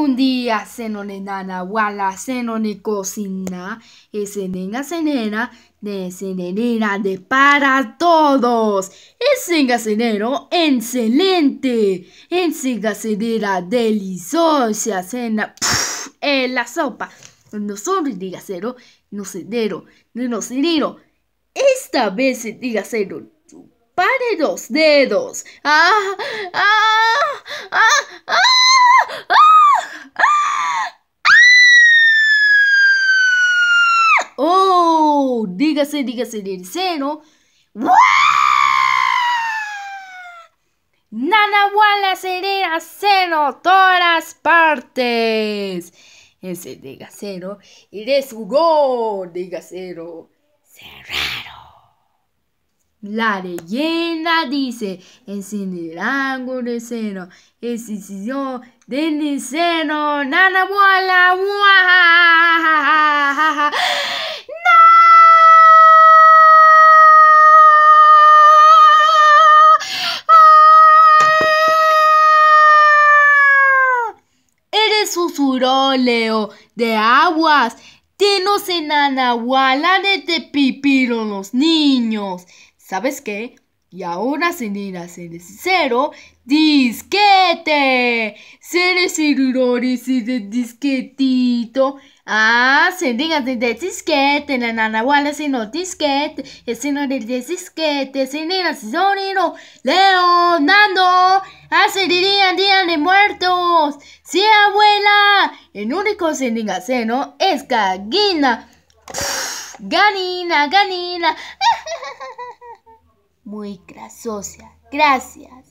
un día guala, nana wala le cocina y se nena, de nena de para todos. se nena, excelente. se nena, deliciosa cena en eh, la sopa. no diga cero, no cedero, no senero. Esta vez diga cero. Pare los dedos. ¡Ah! ¡Ah! ah, ah, ah. Dígase, dígase, dígase se ¡Nanabuala, serena cero todas partes. Ese cero. y de su gol cero. cerrado. La leyenda dice, es en el ángulo de cero, es decisión de cero, Suroleo de aguas, tenos en Anahuala de pipiron los niños. ¿Sabes qué? Y ahora, sin en a ser sincero, que parece de disquetito. Ah, se de disquete, la nanahuala ah, se no disquete, Si no de disquete, se nega sonino, Leonardo, hace día día de muertos. Sí, abuela, el único se es caguina Ganina, ganina. Muy grasosa, gracias.